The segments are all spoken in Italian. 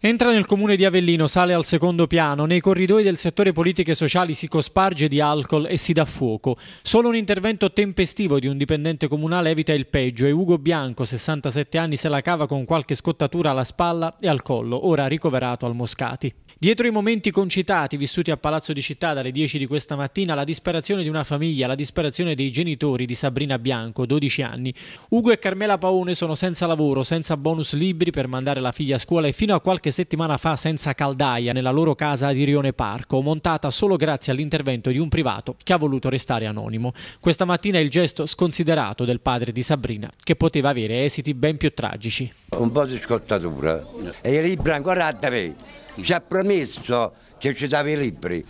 Entra nel comune di Avellino, sale al secondo piano, nei corridoi del settore politiche e sociali si cosparge di alcol e si dà fuoco. Solo un intervento tempestivo di un dipendente comunale evita il peggio e Ugo Bianco, 67 anni, se la cava con qualche scottatura alla spalla e al collo, ora ricoverato al Moscati. Dietro i momenti concitati vissuti a Palazzo di Città dalle 10 di questa mattina, la disperazione di una famiglia, la disperazione dei genitori di Sabrina Bianco, 12 anni. Ugo e Carmela Paone sono senza lavoro, senza bonus libri per mandare la figlia a scuola e fino a qualche qualche settimana fa senza caldaia nella loro casa di Rione Parco, montata solo grazie all'intervento di un privato che ha voluto restare anonimo. Questa mattina il gesto sconsiderato del padre di Sabrina, che poteva avere esiti ben più tragici. Un po' di scottatura. E i libri ancora da me. Ci ha promesso che ci dava i libri.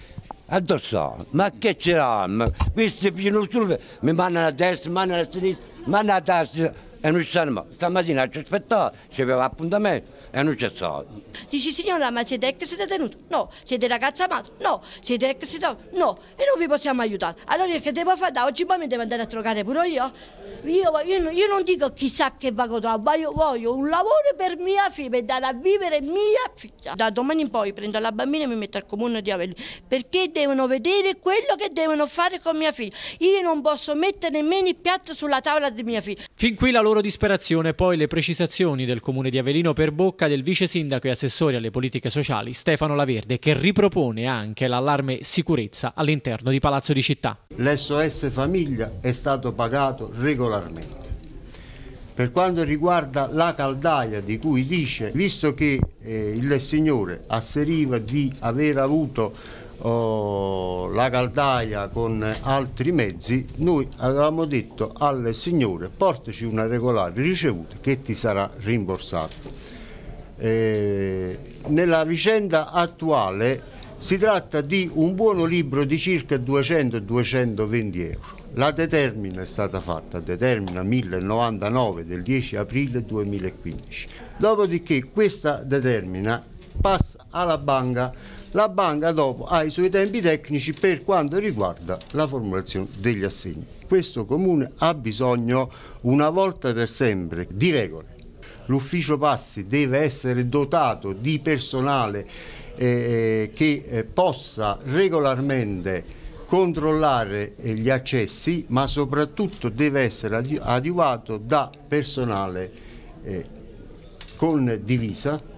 Addosso, ma che ce l'hanno? Questi più non mi mandano a destra, mi mandano a sinistra, mi mandano a destra e non ci sono Stamattina ci aspettavo, ci aveva appuntamento e non c'è stato. Dici signora, ma siete ex detenuto? No. Siete ragazza amata? No. Siete ex detenuto? No. E non vi possiamo aiutare. Allora che devo fare? Da oggi poi mi devo andare a trovare pure io. Io, io, io non dico chissà che vago trovo, ma io voglio un lavoro per mia figlia, per dare a vivere mia figlia. Da domani in poi prendo la bambina e mi metto al comune di Avelli, perché devono vedere quello che devono fare con mia figlia. Io non posso mettere nemmeno il piatto sulla tavola di mia figlia. Fin qui la loro disperazione poi le precisazioni del comune di Avellino per bocca del vice sindaco e assessore alle politiche sociali Stefano Laverde che ripropone anche l'allarme sicurezza all'interno di Palazzo di Città. L'SOS Famiglia è stato pagato regolarmente. Per quanto riguarda la caldaia di cui dice, visto che eh, il signore asseriva di aver avuto oh, la caldaia con altri mezzi, noi avevamo detto al signore portaci una regolare ricevuta che ti sarà rimborsata. Eh, nella vicenda attuale si tratta di un buono libro di circa 200-220 euro. La determina è stata fatta, determina 1099 del 10 aprile 2015. Dopodiché questa determina passa alla banca la banca dopo ha i suoi tempi tecnici per quanto riguarda la formulazione degli assegni. Questo comune ha bisogno una volta per sempre di regole. L'ufficio passi deve essere dotato di personale eh, eh che eh, possa regolarmente controllare eh, gli accessi ma soprattutto deve essere adiuvato da personale eh, con divisa